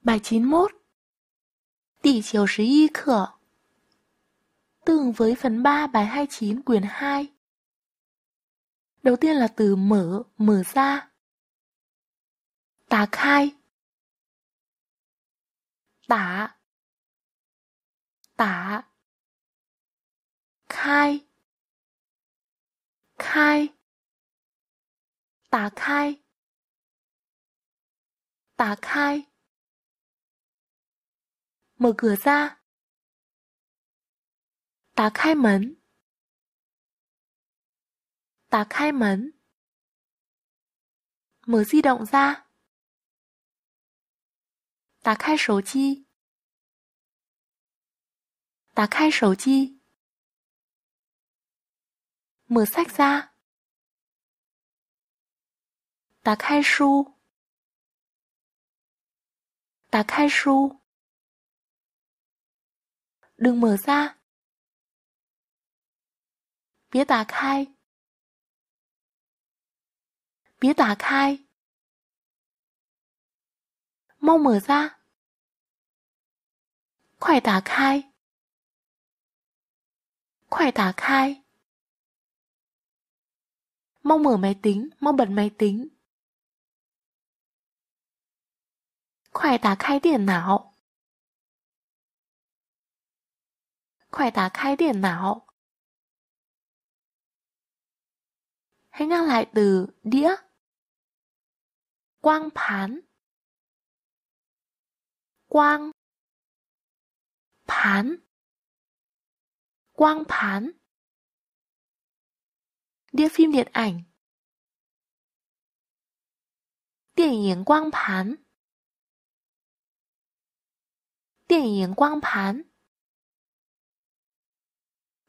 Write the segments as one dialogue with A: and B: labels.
A: bài 91 Tỷ chiều sĩ y cửa Tương với phần 3 bài 29 quyển 2 Đầu tiên là từ mở, mở ra Tà khai Tả Tả Khai Khai Tà khai Tà khai mở cửa ra. Tá khai mấn. Tá khai mấn. Mở di động ra. Tá khai sổ chi. Tá khai sổ chi. Mở sách ra. Tá khai su. Tá khai su đừng mở ra. Biết tả khai. Biết tả khai. Mau mở ra. Khỏe tả khai. Khỏe tả khai. Mau mở máy tính, mau bật máy tính. Khỏe tả khai điện não. 快打开电脑！Hãy nhắc lại từ đĩa Quang phán Quang phán Quang phán Đĩa phim điện ảnh Điện ảnh quang phán Điện ảnh quang phán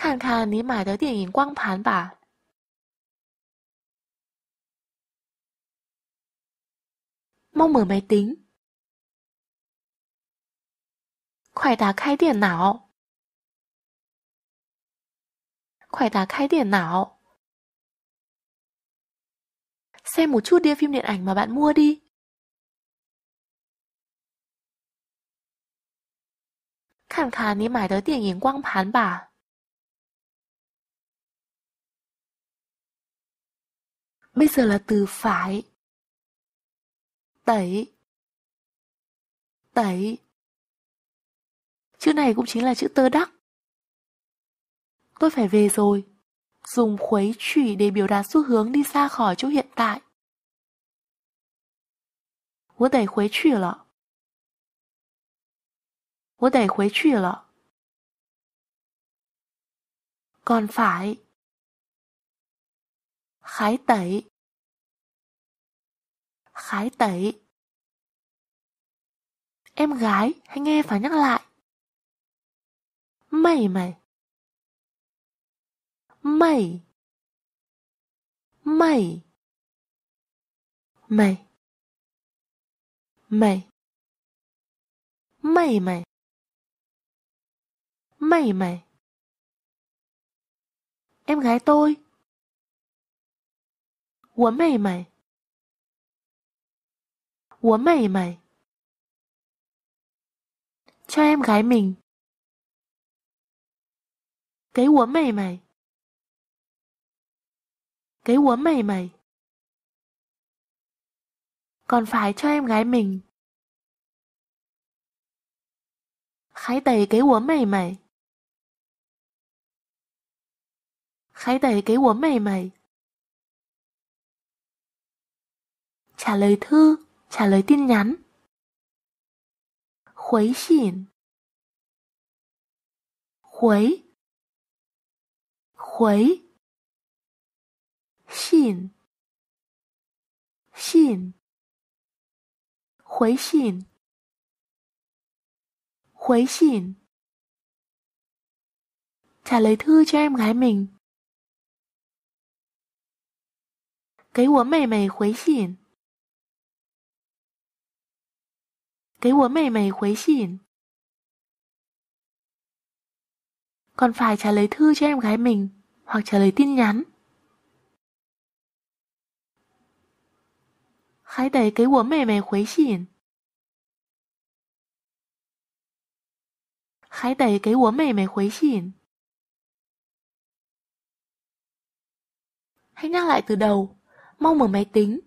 A: 看看你买的电影光盘吧 mau mở máy tính. Khỏe đá khai điện não. Khỏe đá khai điện não. Xem một chút đĩa phim điện ảnh mà bạn mua đi. Khẳng khá ni mải đớ điện ảnh quang phán bà. Bây giờ là từ phải. Tẩy. Tẩy. Chữ này cũng chính là chữ tơ đắc. Tôi phải về rồi. Dùng khuấy chủy để biểu đạt xu hướng đi xa khỏi chỗ hiện tại. À à còn phải khái tẩy khái tẩy em gái hãy nghe và nhắc lại mày mày mày mày mày mày mày mày mày mày em gái tôi 我妹妹，我妹妹，cho em gái mình, cái của mày mày, cái của mày mày, còn phải cho em gái mình, khái đầy cái của mày mày, hãy đầy cái của mày mày. trả lời thư, trả lời tin nhắn. Khuấy xỉn Khuấy hồi, Xỉn Xỉn hồi xỉn hồi xỉn Trả lời thư cho em gái mình. 给我妹妹回信。给我妹妹回信. Còn phải trả lời thư cho em gái mình hoặc trả lời tin nhắn. Hãy để cái của mẹ mẹ khuấy xỉn. Hãy để cái của mẹ mẹ khuấy xỉn. Hãy nhắc lại từ đầu. Mau mở máy tính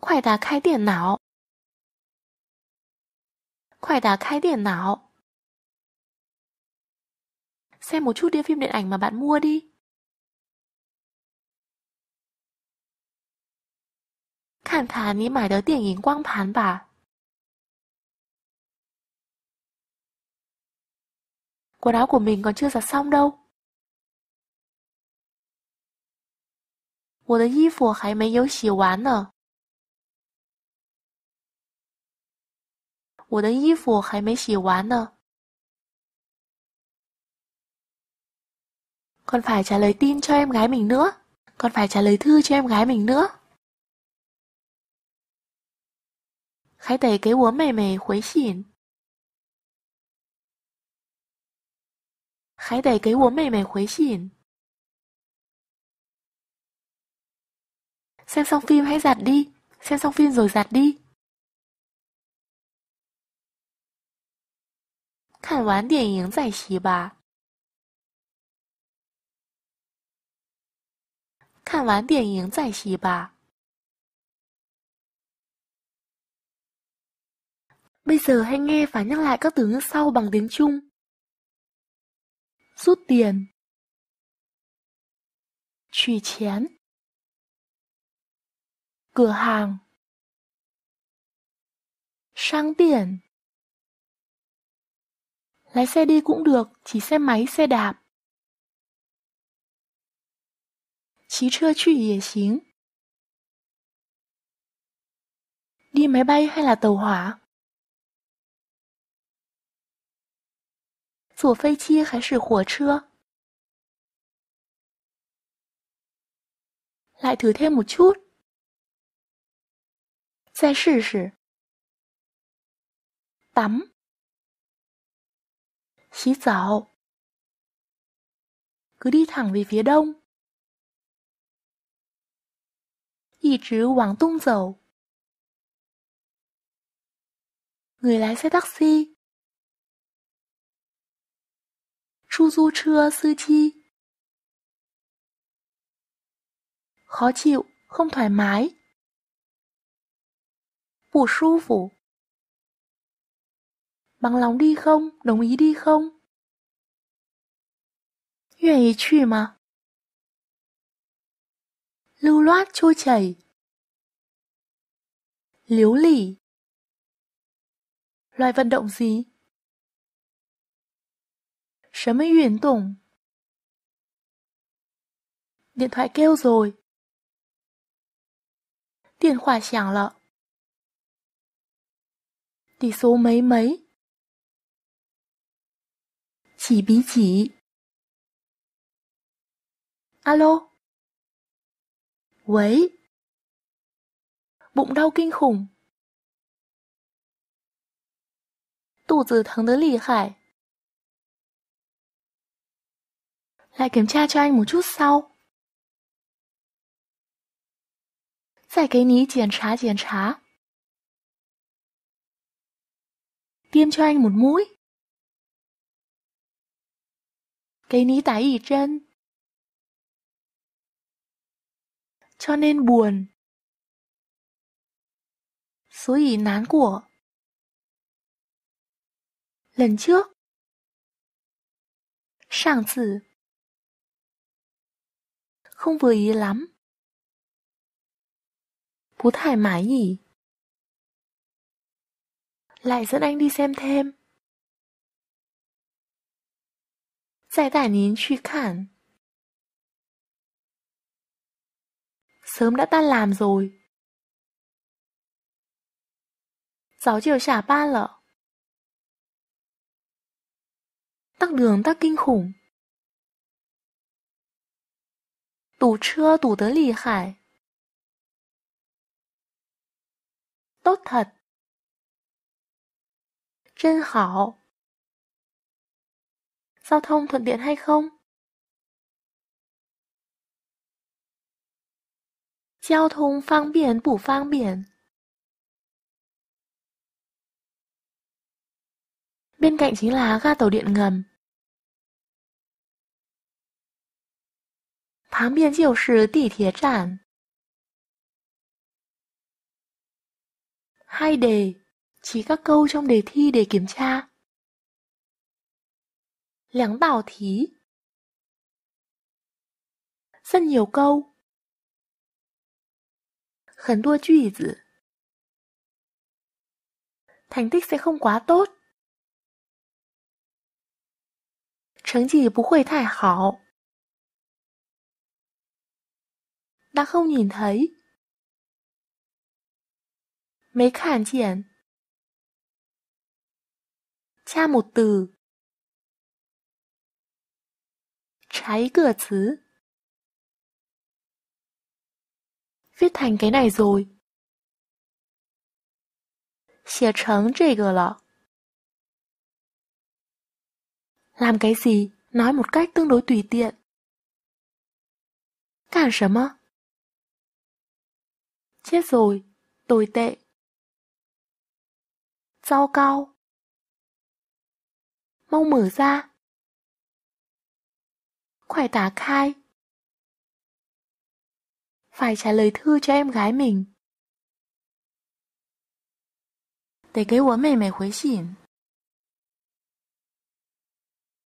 A: 快打开电脑！快打开 điện não. Xem một chút đĩa phim điện ảnh mà bạn mua đi. Khán khán đi mải đỡ tiền yến quang phán bà. Quần áo của mình còn chưa giặt xong đâu. 我的衣服还没有洗完呢。我的衣服还没洗完呢。Con phải trả lời tin cho em gái mình nữa. Con phải trả lời thư cho em gái mình nữa. Hãy tẩy cái uống mề mề khuấy xỉn. Hãy tẩy cái uống mề mề khuấy xỉn. Xem xong phim hãy giặt đi. Xem xong phim rồi giặt đi. 看完电影再吸吧。看完电影再吸吧。Bây giờ hãy nghe và nhắc lại các từ ngữ sau bằng tiếng Trung. Rút tiền. Trừ chén. Cửa hàng. Sang tiền. Lái xe đi cũng được, chỉ xe máy, xe đạp Đi máy bay hay là tàu hỏa? Lại thử thêm một chút. Tắm cứ đi thẳng về phía đông. hoàng tung dầu người lái xe taxi. khó chịu, không thoải mái. 不舒服。bằng lòng đi không, đồng ý đi không? Ý mà? Lưu loát trôi chảy Liếu lỉ Loài vận động gì? 什么运动? Điện thoại kêu rồi. Điện thoại xiang lợ. Tỷ số mấy mấy? chỉ. Alo, Quấy. Bụng đau kinh khủng. 肚子疼得厉害。Lại kiểm tra cho anh một chút sau. Giải cái ní kiểm trá kiểm trá. Tiêm cho anh một mũi. Cái ní tái ỉ chân Cho nên buồn Không vừa ý lắm Lại dẫn anh đi xem thêm 再带您去看。Sớm đã tan làm rồi. giáo chiều ba 早就下班了。Tắc đường tắc kinh khủng. 堵车堵得厉害。Tốt thật. Chân hảo giao thông thuận tiện hay không Giao thông phang biển, bủ phang biển. Bên cạnh chính là ga tàu điện ngầm. Hai đề, chỉ các câu trong đề thi để kiểm tra. Lắng bảo thí Rất nhiều câu 很多句子 Thành tích sẽ không quá tốt 成绩不会太好 Đã không nhìn thấy 没看见 Cha một từ Trái cửa chứ. Viết thành cái này rồi. Xìa trắng trề gờ lọ. Làm cái gì? Nói một cách tương đối tùy tiện. Cản sớm á? Chết rồi, tồi tệ. Rau cao. Mau mở ra, 快 tá khai. Phải trả lời thư cho em gái mình. 得给我妹妹回信。